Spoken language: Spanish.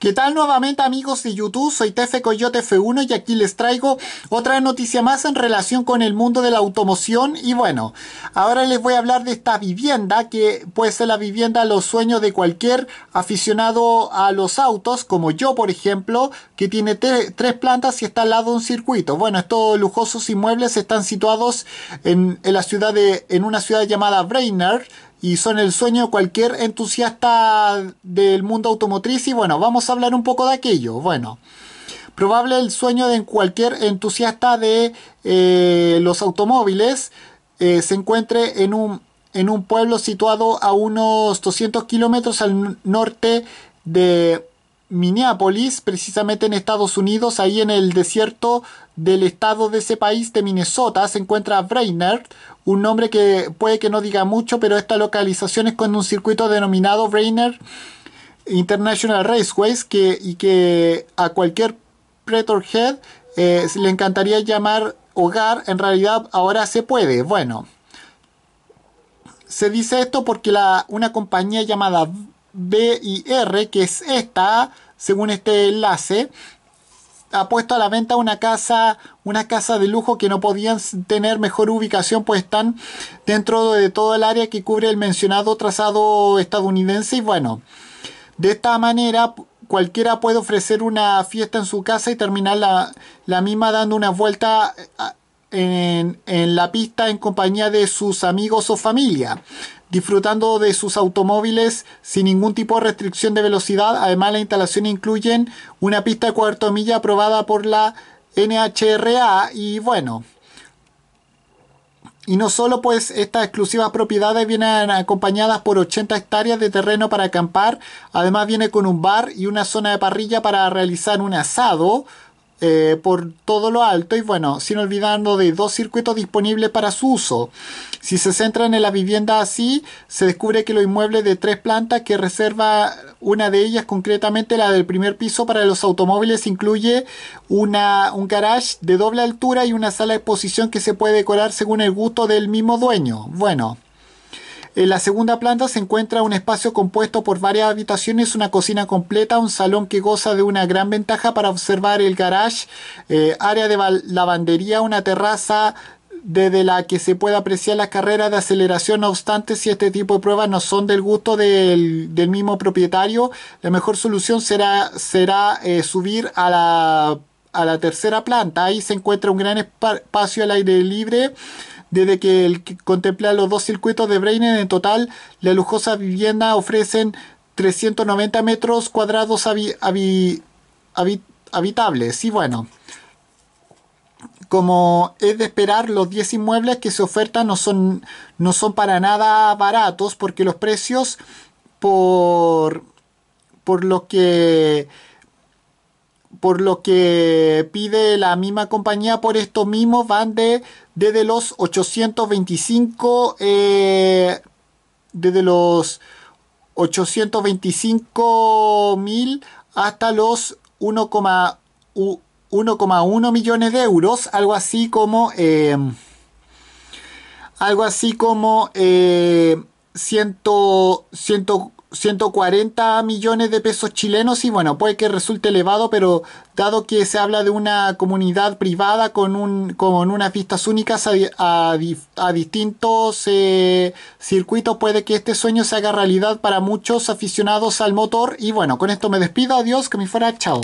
¿Qué tal nuevamente amigos de YouTube? Soy Tefe Coyote F1 y aquí les traigo otra noticia más en relación con el mundo de la automoción y bueno, ahora les voy a hablar de esta vivienda que puede ser la vivienda los sueños de cualquier aficionado a los autos como yo por ejemplo que tiene tres plantas y está al lado de un circuito. Bueno, estos lujosos inmuebles están situados en, la ciudad de, en una ciudad llamada Brainerd y son el sueño de cualquier entusiasta del mundo automotriz y bueno, vamos a hablar un poco de aquello. Bueno, probable el sueño de cualquier entusiasta de eh, los automóviles eh, se encuentre en un, en un pueblo situado a unos 200 kilómetros al norte de Minneapolis, precisamente en Estados Unidos, ahí en el desierto del estado de ese país de Minnesota, se encuentra Brainerd, un nombre que puede que no diga mucho, pero esta localización es con un circuito denominado Brainerd International Raceways que, y que a cualquier pretorhead Head eh, le encantaría llamar hogar, en realidad ahora se puede. Bueno, se dice esto porque una compañía llamada B y R, que es esta, según este enlace, ha puesto a la venta una casa, una casa de lujo que no podían tener mejor ubicación, pues están dentro de todo el área que cubre el mencionado trazado estadounidense. Y bueno, de esta manera cualquiera puede ofrecer una fiesta en su casa y terminar la, la misma dando una vuelta en, la pista en compañía de sus amigos o familia disfrutando de sus automóviles sin ningún tipo de restricción de velocidad. Además, la instalación incluyen una pista de cuarto milla aprobada por la NHRA y bueno. Y no solo pues estas exclusivas propiedades vienen acompañadas por 80 hectáreas de terreno para acampar, además viene con un bar y una zona de parrilla para realizar un asado, eh, por todo lo alto y bueno, sin olvidando de dos circuitos disponibles para su uso. Si se centran en la vivienda así, se descubre que los inmuebles de tres plantas que reserva una de ellas, concretamente la del primer piso para los automóviles, incluye una, un garage de doble altura y una sala de exposición que se puede decorar según el gusto del mismo dueño. Bueno. En la segunda planta se encuentra un espacio compuesto por varias habitaciones, una cocina completa, un salón que goza de una gran ventaja para observar el garage, eh, área de lavandería, una terraza desde la que se puede apreciar las carreras de aceleración, no obstante, si este tipo de pruebas no son del gusto del, mismo propietario, la mejor solución será, eh, subir a la, a la tercera planta. Ahí se encuentra un gran espacio al aire libre desde que contempla los dos circuitos de Breinen en total, la lujosa vivienda ofrecen 390 metros cuadrados habitables. Y bueno, como es de esperar, los 10 inmuebles que se ofertan no son, no son para nada baratos porque los precios por, por lo que por lo que pide la misma compañía por esto mismos van de desde los 825 eh, desde los 825 mil hasta los 1,1 millones de euros algo así como em, algo así como 100 eh, 140 millones de pesos chilenos y bueno, puede que resulte elevado, pero dado que se habla de una comunidad privada con, un, con unas vistas únicas a, a, distintos eh, circuitos, puede que este sueño se haga realidad para muchos aficionados al motor y bueno, con esto me despido, adiós, que me fuera, chao.